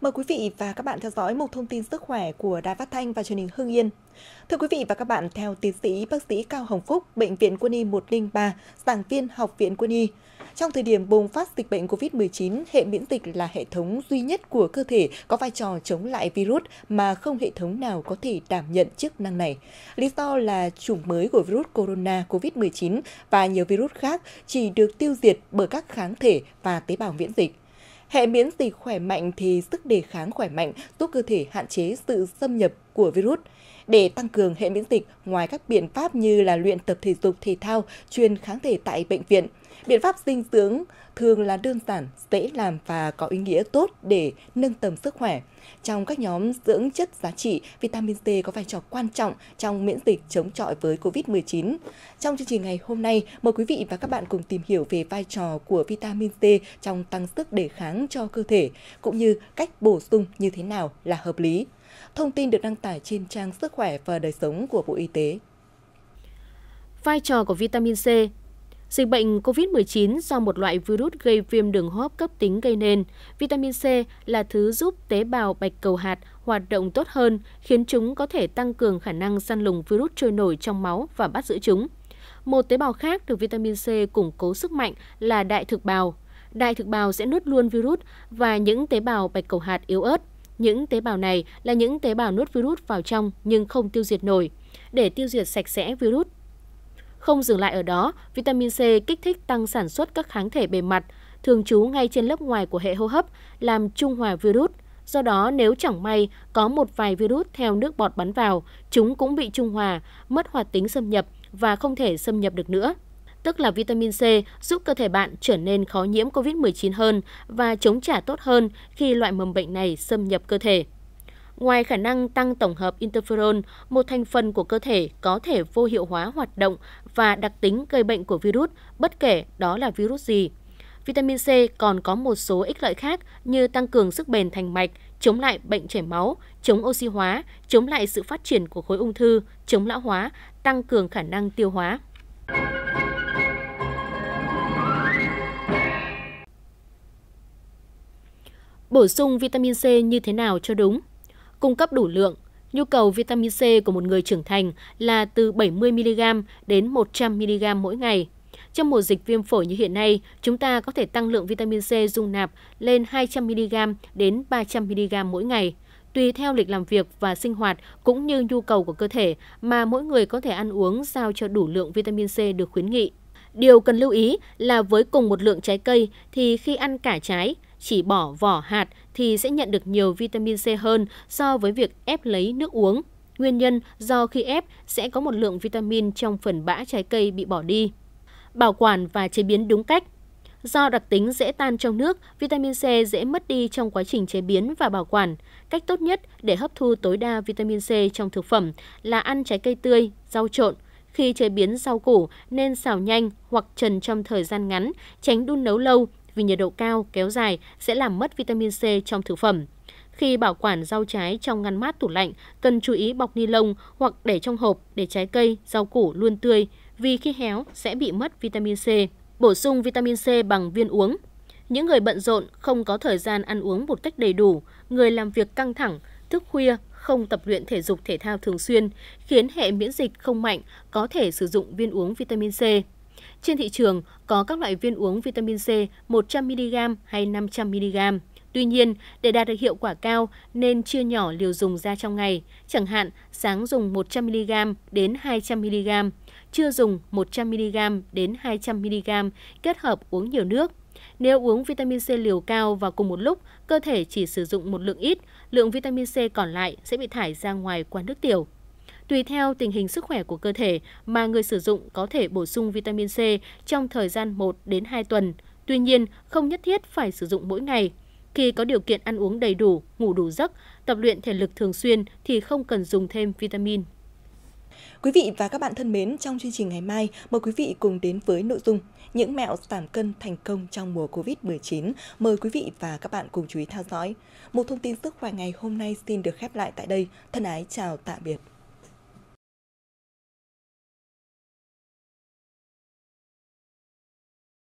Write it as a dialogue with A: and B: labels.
A: Mời quý vị và các bạn theo dõi một thông tin sức khỏe của Đài Phát Thanh và truyền hình Hưng Yên. Thưa quý vị và các bạn, theo tiến sĩ bác sĩ Cao Hồng Phúc, Bệnh viện Quân y 103, giảng viên Học viện Quân y, trong thời điểm bùng phát dịch bệnh COVID-19, hệ miễn dịch là hệ thống duy nhất của cơ thể có vai trò chống lại virus mà không hệ thống nào có thể đảm nhận chức năng này. Lý do là chủng mới của virus corona COVID-19 và nhiều virus khác chỉ được tiêu diệt bởi các kháng thể và tế bào miễn dịch. Hệ miễn dịch khỏe mạnh thì sức đề kháng khỏe mạnh giúp cơ thể hạn chế sự xâm nhập của virus. Để tăng cường hệ miễn dịch, ngoài các biện pháp như là luyện tập thể dục thể thao, truyền kháng thể tại bệnh viện, Biện pháp dinh dưỡng thường là đơn giản, dễ làm và có ý nghĩa tốt để nâng tầm sức khỏe. Trong các nhóm dưỡng chất giá trị, vitamin C có vai trò quan trọng trong miễn dịch chống chọi với COVID-19. Trong chương trình ngày hôm nay, mời quý vị và các bạn cùng tìm hiểu về vai trò của vitamin C trong tăng sức đề kháng cho cơ thể, cũng như cách bổ sung như thế nào là hợp lý. Thông tin được đăng tải trên trang Sức khỏe và đời sống của Bộ
B: Y tế. Vai trò của vitamin C Dịch bệnh COVID-19 do một loại virus gây viêm đường hô hấp cấp tính gây nên. Vitamin C là thứ giúp tế bào bạch cầu hạt hoạt động tốt hơn, khiến chúng có thể tăng cường khả năng săn lùng virus trôi nổi trong máu và bắt giữ chúng. Một tế bào khác được vitamin C củng cố sức mạnh là đại thực bào. Đại thực bào sẽ nuốt luôn virus và những tế bào bạch cầu hạt yếu ớt. Những tế bào này là những tế bào nuốt virus vào trong nhưng không tiêu diệt nổi. Để tiêu diệt sạch sẽ virus, không dừng lại ở đó, vitamin C kích thích tăng sản xuất các kháng thể bề mặt, thường trú ngay trên lớp ngoài của hệ hô hấp, làm trung hòa virus. Do đó, nếu chẳng may có một vài virus theo nước bọt bắn vào, chúng cũng bị trung hòa, mất hoạt tính xâm nhập và không thể xâm nhập được nữa. Tức là vitamin C giúp cơ thể bạn trở nên khó nhiễm COVID-19 hơn và chống trả tốt hơn khi loại mầm bệnh này xâm nhập cơ thể. Ngoài khả năng tăng tổng hợp interferon, một thành phần của cơ thể có thể vô hiệu hóa hoạt động và đặc tính gây bệnh của virus, bất kể đó là virus gì. Vitamin C còn có một số ích lợi khác như tăng cường sức bền thành mạch, chống lại bệnh chảy máu, chống oxy hóa, chống lại sự phát triển của khối ung thư, chống lão hóa, tăng cường khả năng tiêu hóa. Bổ sung vitamin C như thế nào cho đúng? cung cấp đủ lượng. Nhu cầu vitamin C của một người trưởng thành là từ 70mg đến 100mg mỗi ngày. Trong mùa dịch viêm phổi như hiện nay, chúng ta có thể tăng lượng vitamin C dung nạp lên 200mg đến 300mg mỗi ngày. Tùy theo lịch làm việc và sinh hoạt cũng như nhu cầu của cơ thể mà mỗi người có thể ăn uống sao cho đủ lượng vitamin C được khuyến nghị. Điều cần lưu ý là với cùng một lượng trái cây thì khi ăn cả trái, chỉ bỏ vỏ hạt thì sẽ nhận được nhiều vitamin C hơn so với việc ép lấy nước uống. Nguyên nhân do khi ép sẽ có một lượng vitamin trong phần bã trái cây bị bỏ đi. Bảo quản và chế biến đúng cách Do đặc tính dễ tan trong nước, vitamin C dễ mất đi trong quá trình chế biến và bảo quản. Cách tốt nhất để hấp thu tối đa vitamin C trong thực phẩm là ăn trái cây tươi, rau trộn. Khi chế biến rau củ nên xào nhanh hoặc trần trong thời gian ngắn, tránh đun nấu lâu vì nhiệt độ cao kéo dài sẽ làm mất vitamin C trong thực phẩm. Khi bảo quản rau trái trong ngăn mát tủ lạnh, cần chú ý bọc ni lông hoặc để trong hộp để trái cây, rau củ luôn tươi vì khi héo sẽ bị mất vitamin C. Bổ sung vitamin C bằng viên uống. Những người bận rộn không có thời gian ăn uống một cách đầy đủ, người làm việc căng thẳng, thức khuya, không tập luyện thể dục thể thao thường xuyên khiến hệ miễn dịch không mạnh có thể sử dụng viên uống vitamin C. Trên thị trường có các loại viên uống vitamin C 100mg hay 500mg. Tuy nhiên, để đạt được hiệu quả cao nên chia nhỏ liều dùng ra trong ngày, chẳng hạn sáng dùng 100mg đến 200mg, trưa dùng 100mg đến 200mg kết hợp uống nhiều nước. Nếu uống vitamin C liều cao vào cùng một lúc, cơ thể chỉ sử dụng một lượng ít, lượng vitamin C còn lại sẽ bị thải ra ngoài qua nước tiểu. Tùy theo tình hình sức khỏe của cơ thể mà người sử dụng có thể bổ sung vitamin C trong thời gian 1 đến 2 tuần. Tuy nhiên, không nhất thiết phải sử dụng mỗi ngày. Khi có điều kiện ăn uống đầy đủ, ngủ đủ giấc, tập luyện thể lực thường xuyên thì không cần dùng thêm vitamin.
A: Quý vị và các bạn thân mến, trong chương trình ngày mai, mời quý vị cùng đến với nội dung những mẹo giảm cân thành công trong mùa Covid-19. Mời quý vị và các bạn cùng chú ý theo dõi. Một thông tin
B: sức khỏe ngày hôm nay xin được khép lại tại đây. Thân ái chào tạm biệt.